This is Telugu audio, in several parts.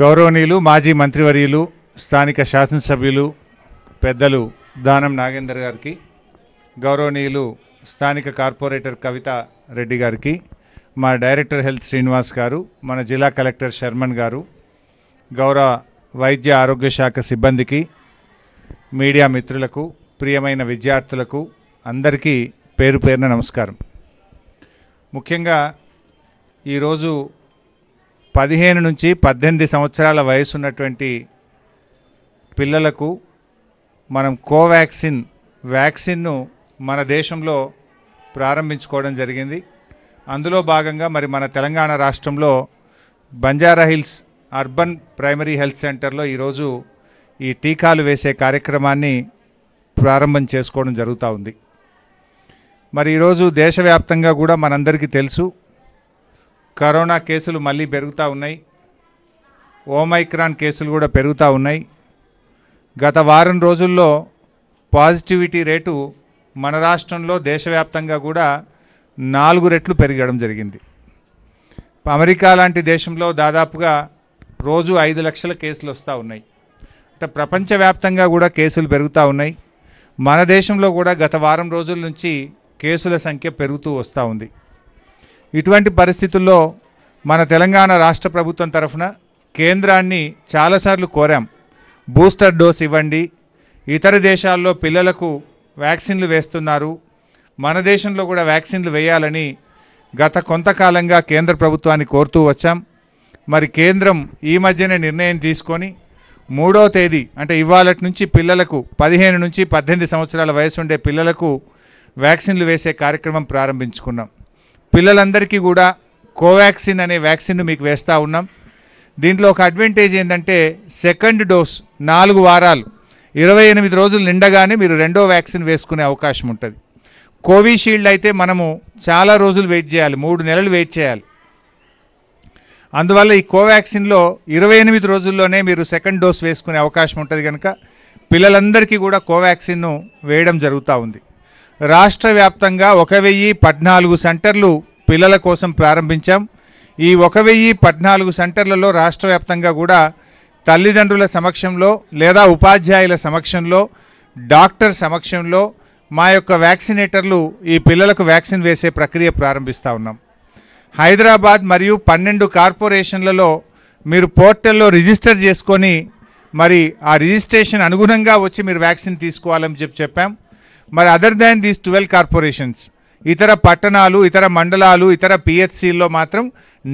గౌరవనీయులు మాజీ మంత్రివర్యులు స్థానిక శాసనసభ్యులు పెద్దలు దానం నాగేందర్ గారికి గౌరవనీయులు స్థానిక కార్పొరేటర్ కవిత రెడ్డి గారికి మా డైరెక్టర్ హెల్త్ శ్రీనివాస్ గారు మన జిల్లా కలెక్టర్ శర్మన్ గారు గౌరవ వైద్య ఆరోగ్య శాఖ సిబ్బందికి మీడియా మిత్రులకు ప్రియమైన విద్యార్థులకు అందరికీ పేరు పేరున నమస్కారం ముఖ్యంగా ఈరోజు పదిహేను నుంచి పద్దెనిమిది సంవత్సరాల వయసు ఉన్నటువంటి పిల్లలకు మనం కోవాక్సిన్ వ్యాక్సిన్ను మన దేశంలో ప్రారంభించుకోవడం జరిగింది అందులో భాగంగా మరి మన తెలంగాణ రాష్ట్రంలో Banjara hills urban primary health సెంటర్లో ఈరోజు ఈ టీకాలు వేసే కార్యక్రమాన్ని ప్రారంభం చేసుకోవడం జరుగుతూ ఉంది మరి ఈరోజు దేశవ్యాప్తంగా కూడా మనందరికీ తెలుసు కరోనా కేసులు మళ్ళీ పెరుగుతూ ఉన్నాయి ఓమైక్రాన్ కేసులు కూడా పెరుగుతూ ఉన్నాయి గత వారం రోజుల్లో పాజిటివిటీ రేటు మన రాష్ట్రంలో దేశవ్యాప్తంగా కూడా నాలుగు రెట్లు పెరగడం జరిగింది అమెరికా లాంటి దేశంలో దాదాపుగా రోజు ఐదు లక్షల కేసులు వస్తూ ఉన్నాయి అంటే ప్రపంచవ్యాప్తంగా కూడా కేసులు పెరుగుతూ ఉన్నాయి మన దేశంలో కూడా గత వారం రోజుల నుంచి కేసుల సంఖ్య పెరుగుతూ వస్తూ ఉంది ఇటువంటి పరిస్థితుల్లో మన తెలంగాణ రాష్ట్ర ప్రభుత్వం తరఫున కేంద్రాన్ని చాలాసార్లు కోరాం బూస్టర్ డోస్ ఇవ్వండి ఇతర దేశాల్లో పిల్లలకు వ్యాక్సిన్లు వేస్తున్నారు మన దేశంలో కూడా వ్యాక్సిన్లు వేయాలని గత కొంతకాలంగా కేంద్ర ప్రభుత్వాన్ని కోరుతూ వచ్చాం మరి కేంద్రం ఈ మధ్యనే నిర్ణయం తీసుకొని మూడో తేదీ అంటే ఇవాళ నుంచి పిల్లలకు పదిహేను నుంచి పద్దెనిమిది సంవత్సరాల వయసు ఉండే పిల్లలకు వ్యాక్సిన్లు వేసే కార్యక్రమం ప్రారంభించుకున్నాం పిల్లలందరికీ కూడా కోవాక్సిన్ అనే వ్యాక్సిన్ మీకు వేస్తూ ఉన్నాం దీంట్లో ఒక అడ్వాంటేజ్ ఏంటంటే సెకండ్ డోస్ నాలుగు వారాలు ఇరవై ఎనిమిది రోజులు నిండగానే మీరు రెండో వ్యాక్సిన్ వేసుకునే అవకాశం ఉంటుంది కోవిషీల్డ్ అయితే మనము చాలా రోజులు వెయిట్ చేయాలి మూడు నెలలు వెయిట్ చేయాలి అందువల్ల ఈ కోవాక్సిన్లో ఇరవై ఎనిమిది రోజుల్లోనే మీరు సెకండ్ డోస్ వేసుకునే అవకాశం ఉంటుంది కనుక పిల్లలందరికీ కూడా కోవాక్సిన్ను వేయడం జరుగుతూ ఉంది రాష్ట్ర వ్యాప్తంగా ఒక వెయ్యి పద్నాలుగు సెంటర్లు పిల్లల కోసం ప్రారంభించాం ఈ ఒక వెయ్యి పద్నాలుగు సెంటర్లలో రాష్ట్ర వ్యాప్తంగా కూడా తల్లిదండ్రుల సమక్షంలో లేదా ఉపాధ్యాయుల సమక్షంలో డాక్టర్ సమక్షంలో మా యొక్క వ్యాక్సినేటర్లు ఈ పిల్లలకు వ్యాక్సిన్ వేసే ప్రక్రియ ప్రారంభిస్తూ ఉన్నాం హైదరాబాద్ మరియు పన్నెండు కార్పొరేషన్లలో మీరు పోర్టల్లో రిజిస్టర్ చేసుకొని మరి ఆ రిజిస్ట్రేషన్ అనుగుణంగా వచ్చి మీరు వ్యాక్సిన్ తీసుకోవాలని చెప్పి చెప్పాం మరి other than these twelve corporations ఇతర పట్టణాలు ఇతర మండలాలు ఇతర పిహెచ్సిల్లో మాత్రం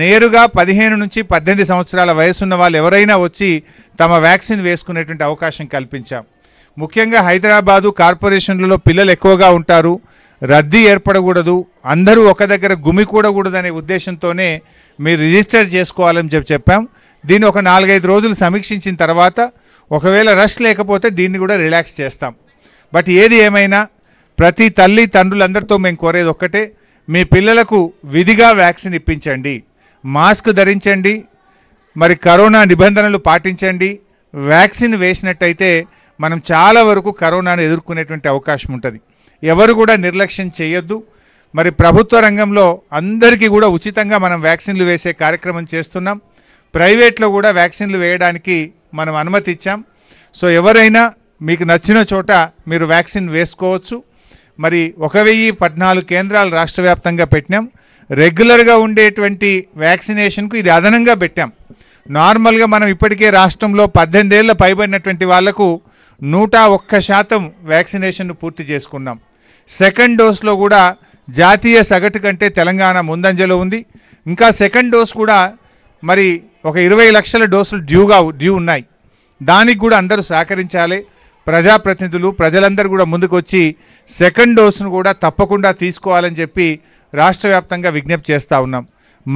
నేరుగా పదిహేను నుంచి పద్దెనిమిది సంవత్సరాల వయసున్న వాళ్ళు ఎవరైనా వచ్చి తమ వ్యాక్సిన్ వేసుకునేటువంటి అవకాశం కల్పించాం ముఖ్యంగా హైదరాబాదు కార్పొరేషన్లలో పిల్లలు ఎక్కువగా ఉంటారు రద్దీ ఏర్పడకూడదు అందరూ ఒక దగ్గర గుమికూడకూడదనే ఉద్దేశంతోనే మీరు రిజిస్టర్ చేసుకోవాలని చెప్పి చెప్పాం దీన్ని ఒక నాలుగైదు రోజులు సమీక్షించిన తర్వాత ఒకవేళ రష్ లేకపోతే దీన్ని కూడా రిలాక్స్ చేస్తాం బట్ ఏది ఏమైనా ప్రతి తల్లి తండ్రులందరితో మేము కోరేది ఒక్కటే మీ పిల్లలకు విధిగా వ్యాక్సిన్ ఇప్పించండి మాస్క్ ధరించండి మరి కరోనా నిబంధనలు పాటించండి వ్యాక్సిన్ వేసినట్టయితే మనం చాలా వరకు కరోనాను ఎదుర్కొనేటువంటి అవకాశం ఉంటుంది ఎవరు కూడా నిర్లక్ష్యం చేయొద్దు మరి ప్రభుత్వ రంగంలో అందరికీ కూడా ఉచితంగా మనం వ్యాక్సిన్లు వేసే కార్యక్రమం చేస్తున్నాం ప్రైవేట్లో కూడా వ్యాక్సిన్లు వేయడానికి మనం అనుమతి ఇచ్చాం సో ఎవరైనా మీకు నచ్చిన చోట మీరు వ్యాక్సిన్ వేసుకోవచ్చు మరి ఒక వెయ్యి పద్నాలుగు కేంద్రాలు రాష్ట్ర వ్యాప్తంగా పెట్టినాం రెగ్యులర్గా ఉండేటువంటి వ్యాక్సినేషన్కు ఇది అదనంగా పెట్టాం నార్మల్గా మనం ఇప్పటికే రాష్ట్రంలో ఏళ్ళ పైబడినటువంటి వాళ్లకు నూట ఒక్క శాతం వ్యాక్సినేషన్ను పూర్తి చేసుకున్నాం సెకండ్ డోస్లో కూడా జాతీయ సగటు కంటే తెలంగాణ ముందంజలో ఉంది ఇంకా సెకండ్ డోస్ కూడా మరి ఒక ఇరవై లక్షల డోసులు డ్యూగా డ్యూ ఉన్నాయి దానికి కూడా అందరూ సహకరించాలి ప్రజాప్రతినిధులు ప్రజలందరూ కూడా ముందుకు వచ్చి సెకండ్ డోస్ను కూడా తప్పకుండా తీసుకోవాలని చెప్పి రాష్ట్ర వ్యాప్తంగా విజ్ఞప్తి చేస్తూ ఉన్నాం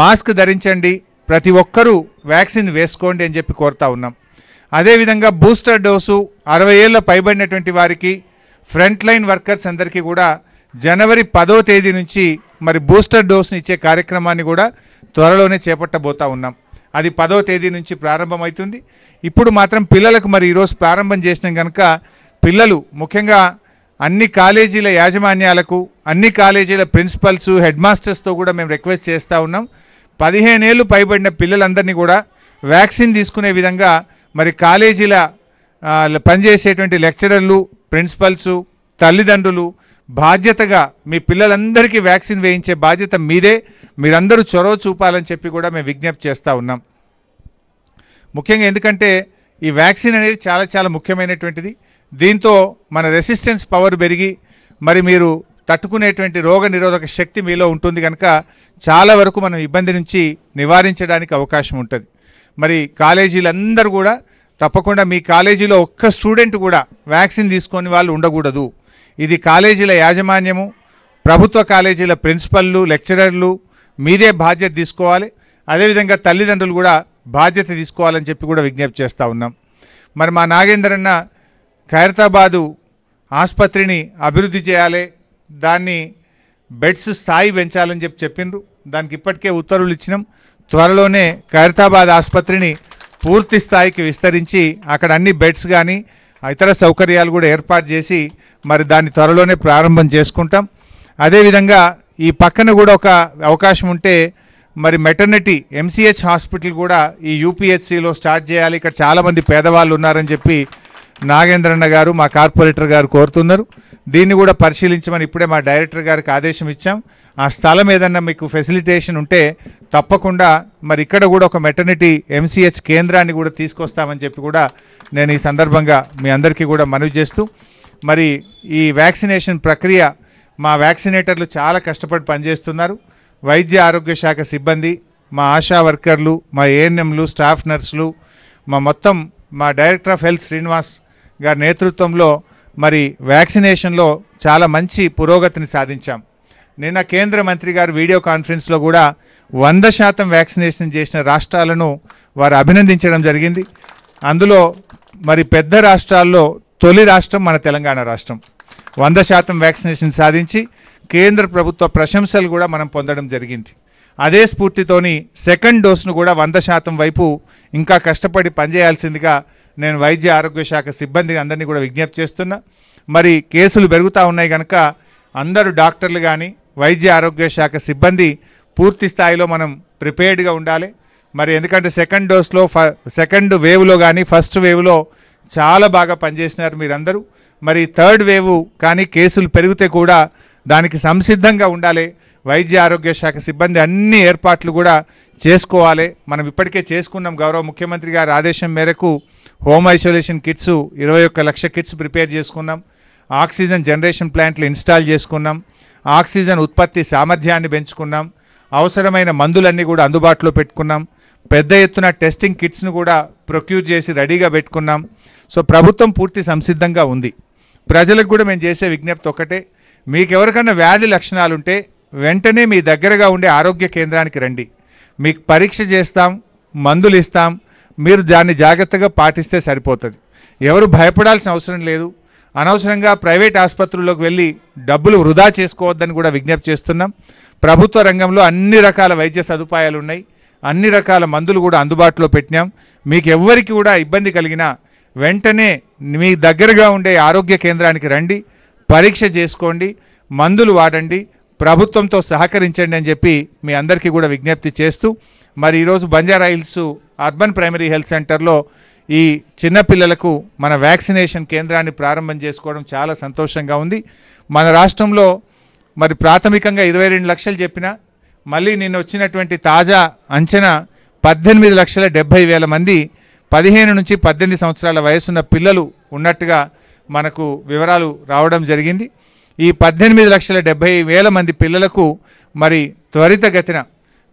మాస్క్ ధరించండి ప్రతి ఒక్కరూ వ్యాక్సిన్ వేసుకోండి అని చెప్పి కోరుతా ఉన్నాం అదేవిధంగా బూస్టర్ డోసు అరవై ఏళ్ళ పైబడినటువంటి వారికి ఫ్రంట్ లైన్ వర్కర్స్ అందరికీ కూడా జనవరి పదో తేదీ నుంచి మరి బూస్టర్ డోస్ని ఇచ్చే కార్యక్రమాన్ని కూడా త్వరలోనే చేపట్టబోతా ఉన్నాం అది పదో తేదీ నుంచి ప్రారంభమవుతుంది ఇప్పుడు మాత్రం పిల్లలకు మరి ఈరోజు ప్రారంభం చేసినాం కనుక పిల్లలు ముఖ్యంగా అన్ని కాలేజీల యాజమాన్యాలకు అన్ని కాలేజీల ప్రిన్సిపల్స్ హెడ్ మాస్టర్స్తో కూడా మేము రిక్వెస్ట్ చేస్తూ ఉన్నాం పదిహేనేళ్ళు పైబడిన పిల్లలందరినీ కూడా వ్యాక్సిన్ తీసుకునే విధంగా మరి కాలేజీల పనిచేసేటువంటి లెక్చరర్లు ప్రిన్సిపల్సు తల్లిదండ్రులు బాధ్యతగా మీ పిల్లలందరికీ వ్యాక్సిన్ వేయించే బాధ్యత మీదే మీరందరూ చొరవ చూపాలని చెప్పి కూడా మేము విజ్ఞప్తి చేస్తూ ఉన్నాం ముఖ్యంగా ఎందుకంటే ఈ వ్యాక్సిన్ అనేది చాలా చాలా ముఖ్యమైనటువంటిది దీంతో మన రెసిస్టెన్స్ పవర్ పెరిగి మరి మీరు తట్టుకునేటువంటి రోగ శక్తి మీలో ఉంటుంది కనుక చాలా వరకు మనం ఇబ్బంది నుంచి నివారించడానికి అవకాశం ఉంటుంది మరి కాలేజీలందరూ కూడా తప్పకుండా మీ కాలేజీలో ఒక్క స్టూడెంట్ కూడా వ్యాక్సిన్ తీసుకొని వాళ్ళు ఉండకూడదు ఇది కాలేజీల యాజమాన్యము ప్రభుత్వ కాలేజీల ప్రిన్సిపల్లు లెక్చరర్లు మీదే బాధ్యత తీసుకోవాలి అదేవిధంగా తల్లిదండ్రులు కూడా బాధ్యత తీసుకోవాలని చెప్పి కూడా విజ్ఞప్తి చేస్తూ ఉన్నాం మరి మా అన్న ఖైరతాబాదు ఆసుపత్రిని అభివృద్ధి చేయాలి దాన్ని బెడ్స్ స్థాయి పెంచాలని చెప్పి చెప్పిండ్రు దానికి ఇప్పటికే ఉత్తర్వులు ఇచ్చినాం త్వరలోనే ఖైరతాబాద్ ఆసుపత్రిని పూర్తి స్థాయికి విస్తరించి అక్కడ అన్ని బెడ్స్ కానీ ఇతర సౌకర్యాలు కూడా ఏర్పాటు చేసి మరి దాన్ని త్వరలోనే ప్రారంభం చేసుకుంటాం అదేవిధంగా ఈ పక్కన కూడా ఒక అవకాశం ఉంటే మరి మెటర్నిటీ ఎంసీహెచ్ హాస్పిటల్ కూడా ఈ యూపీహెచ్సిలో స్టార్ట్ చేయాలి ఇక్కడ చాలామంది పేదవాళ్ళు ఉన్నారని చెప్పి నాగేంద్రన్న గారు మా కార్పొరేటర్ గారు కోరుతున్నారు దీన్ని కూడా పరిశీలించమని ఇప్పుడే మా డైరెక్టర్ గారికి ఆదేశం ఇచ్చాం ఆ స్థలం ఏదన్నా మీకు ఫెసిలిటేషన్ ఉంటే తప్పకుండా మరి ఇక్కడ కూడా ఒక మెటర్నిటీ ఎంసీహెచ్ కేంద్రాన్ని కూడా తీసుకొస్తామని చెప్పి కూడా నేను ఈ సందర్భంగా మీ అందరికీ కూడా మనవి చేస్తూ మరి ఈ వ్యాక్సినేషన్ ప్రక్రియ మా వ్యాక్సినేటర్లు చాలా కష్టపడి పనిచేస్తున్నారు వైద్య ఆరోగ్య శాఖ సిబ్బంది మా ఆశా వర్కర్లు మా ఏఎన్ఎంలు స్టాఫ్ నర్సులు మా మొత్తం మా డైరెక్టర్ ఆఫ్ హెల్త్ శ్రీనివాస్ గారి నేతృత్వంలో మరి వ్యాక్సినేషన్లో చాలా మంచి పురోగతిని సాధించాం నిన్న కేంద్ర మంత్రి గారు వీడియో కాన్ఫరెన్స్లో కూడా వంద శాతం వ్యాక్సినేషన్ చేసిన రాష్ట్రాలను వారు అభినందించడం జరిగింది అందులో మరి పెద్ద రాష్ట్రాల్లో తొలి రాష్ట్రం మన తెలంగాణ రాష్ట్రం వంద శాతం వ్యాక్సినేషన్ సాధించి కేంద్ర ప్రభుత్వ ప్రశంసలు కూడా మనం పొందడం జరిగింది అదే స్ఫూర్తితోని సెకండ్ డోస్ను కూడా వంద శాతం వైపు ఇంకా కష్టపడి పనిచేయాల్సిందిగా నేను వైద్య ఆరోగ్య శాఖ సిబ్బంది అందరినీ కూడా విజ్ఞప్తి చేస్తున్నా మరి కేసులు పెరుగుతూ ఉన్నాయి కనుక అందరూ డాక్టర్లు కానీ వైద్య ఆరోగ్య శాఖ సిబ్బంది పూర్తి స్థాయిలో మనం ప్రిపేర్డ్గా ఉండాలి మరి ఎందుకంటే సెకండ్ డోస్లో ఫ సెకండ్ వేవ్లో కానీ ఫస్ట్ వేవ్లో చాలా బాగా పనిచేసినారు మీరందరూ మరి థర్డ్ వేవ్ కానీ కేసులు పెరిగితే కూడా దానికి సంసిద్ధంగా ఉండాలి వైద్య ఆరోగ్య శాఖ సిబ్బంది అన్ని ఏర్పాట్లు కూడా చేసుకోవాలి మనం ఇప్పటికే చేసుకున్నాం గౌరవ ముఖ్యమంత్రి గారి ఆదేశం మేరకు హోమ్ ఐసోలేషన్ కిట్స్ ఇరవై ఒక్క లక్ష కిట్స్ ప్రిపేర్ చేసుకున్నాం ఆక్సిజన్ జనరేషన్ ప్లాంట్లు ఇన్స్టాల్ చేసుకున్నాం ఆక్సిజన్ ఉత్పత్తి సామర్థ్యాన్ని పెంచుకున్నాం అవసరమైన మందులన్నీ కూడా అందుబాటులో పెట్టుకున్నాం పెద్ద ఎత్తున టెస్టింగ్ కిట్స్ను కూడా ప్రొక్యూర్ చేసి రెడీగా పెట్టుకున్నాం సో ప్రభుత్వం పూర్తి సంసిద్ధంగా ఉంది ప్రజలకు కూడా మేము చేసే విజ్ఞప్తి ఒకటే మీకు ఎవరికైనా వ్యాధి లక్షణాలుంటే వెంటనే మీ దగ్గరగా ఉండే ఆరోగ్య కేంద్రానికి రండి మీకు పరీక్ష చేస్తాం మందులు ఇస్తాం మీరు దాన్ని జాగ్రత్తగా పాటిస్తే సరిపోతుంది ఎవరు భయపడాల్సిన అవసరం లేదు అనవసరంగా ప్రైవేట్ ఆసుపత్రుల్లోకి వెళ్ళి డబ్బులు వృధా చేసుకోవద్దని కూడా విజ్ఞప్తి చేస్తున్నాం ప్రభుత్వ రంగంలో అన్ని రకాల వైద్య సదుపాయాలు ఉన్నాయి అన్ని రకాల మందులు కూడా అందుబాటులో పెట్టినాం మీకు ఎవ్వరికి కూడా ఇబ్బంది కలిగినా వెంటనే మీ దగ్గరగా ఉండే ఆరోగ్య కేంద్రానికి రండి పరీక్ష చేసుకోండి మందులు వాడండి ప్రభుత్వంతో సహకరించండి అని చెప్పి మీ అందరికీ కూడా విజ్ఞప్తి చేస్తూ మరి ఈరోజు బంజారా అర్బన్ ప్రైమరీ హెల్త్ సెంటర్లో ఈ చిన్నపిల్లలకు మన వ్యాక్సినేషన్ కేంద్రాన్ని ప్రారంభం చేసుకోవడం చాలా సంతోషంగా ఉంది మన రాష్ట్రంలో మరి ప్రాథమికంగా ఇరవై లక్షలు చెప్పిన మళ్ళీ నిన్న వచ్చినటువంటి తాజా అంచనా పద్దెనిమిది లక్షల డెబ్బై వేల మంది పదిహేను నుంచి పద్దెనిమిది సంవత్సరాల వయసున్న పిల్లలు ఉన్నట్టుగా మనకు వివరాలు రావడం జరిగింది ఈ పద్దెనిమిది లక్షల డెబ్బై వేల మంది పిల్లలకు మరి త్వరితగతిన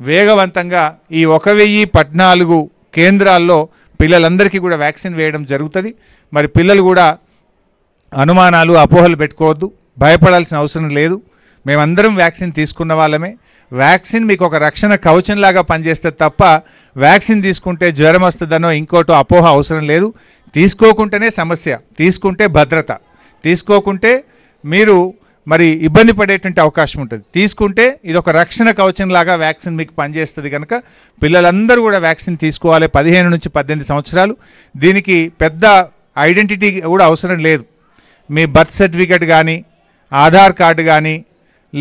వేగవంతంగా ఈ ఒక వెయ్యి పద్నాలుగు కేంద్రాల్లో పిల్లలందరికీ కూడా వ్యాక్సిన్ వేయడం జరుగుతుంది మరి పిల్లలు కూడా అనుమానాలు అపోహలు పెట్టుకోవద్దు భయపడాల్సిన అవసరం లేదు మేమందరం వ్యాక్సిన్ తీసుకున్న వాళ్ళమే వ్యాక్సిన్ మీకు ఒక రక్షణ కవచంలాగా పనిచేస్తే తప్ప వ్యాక్సిన్ తీసుకుంటే జ్వరం వస్తుందనో ఇంకోటో అపోహ అవసరం లేదు తీసుకోకుంటేనే సమస్య తీసుకుంటే భద్రత తీసుకోకుంటే మీరు మరి ఇబ్బంది పడేటువంటి అవకాశం ఉంటుంది తీసుకుంటే ఇది ఒక రక్షణ లాగా వ్యాక్సిన్ మీకు పనిచేస్తుంది కనుక పిల్లలందరూ కూడా వ్యాక్సిన్ తీసుకోవాలి పదిహేను నుంచి పద్దెనిమిది సంవత్సరాలు దీనికి పెద్ద ఐడెంటిటీ కూడా అవసరం లేదు మీ బర్త్ సర్టిఫికేట్ కానీ ఆధార్ కార్డు కానీ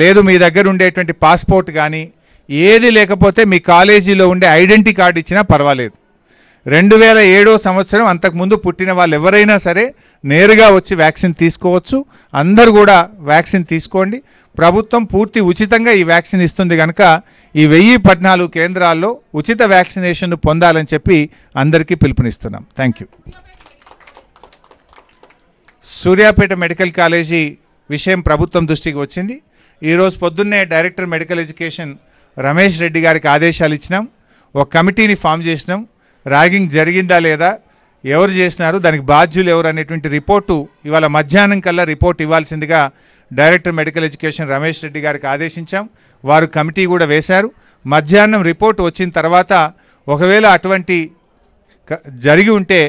లేదు మీ దగ్గర ఉండేటువంటి పాస్పోర్ట్ కానీ ఏది లేకపోతే మీ కాలేజీలో ఉండే ఐడెంటిటీ కార్డు ఇచ్చినా పర్వాలేదు రెండు వేల ఏడో సంవత్సరం అంతకుముందు పుట్టిన వాళ్ళు ఎవరైనా సరే నేరుగా వచ్చి వ్యాక్సిన్ తీసుకోవచ్చు అందరు కూడా వ్యాక్సిన్ తీసుకోండి ప్రభుత్వం పూర్తి ఉచితంగా ఈ వ్యాక్సిన్ ఇస్తుంది కనుక ఈ వెయ్యి పద్నాలుగు కేంద్రాల్లో ఉచిత వ్యాక్సినేషన్ పొందాలని చెప్పి అందరికీ పిలుపునిస్తున్నాం thank you Suryapet medical college విషయం ప్రభుత్వం దృష్టికి వచ్చింది ఈరోజు పొద్దున్నే director medical education Ramesh Reddy గారికి ఆదేశాలు ఇచ్చినాం ఒక కమిటీని ఫామ్ చేసినాం ర్యాగింగ్ జరిగిందా లేదా ఎవరు చేసినారు దానికి బాధ్యులు ఎవరు అనేటువంటి రిపోర్టు ఇవాళ మధ్యాహ్నం కల్లా రిపోర్ట్ ఇవ్వాల్సిందిగా director medical education Ramesh Reddy గారికి ఆదేశించాం వారు కమిటీ కూడా వేశారు మధ్యాహ్నం రిపోర్ట్ వచ్చిన తర్వాత ఒకవేళ అటువంటి జరిగి ఉంటే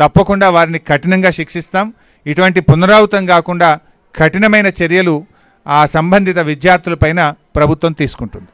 తప్పకుండా వారిని కఠినంగా శిక్షిస్తాం ఇటువంటి పునరావృతం కాకుండా కఠినమైన చర్యలు ఆ సంబంధిత పైన ప్రభుత్వం తీసుకుంటుంది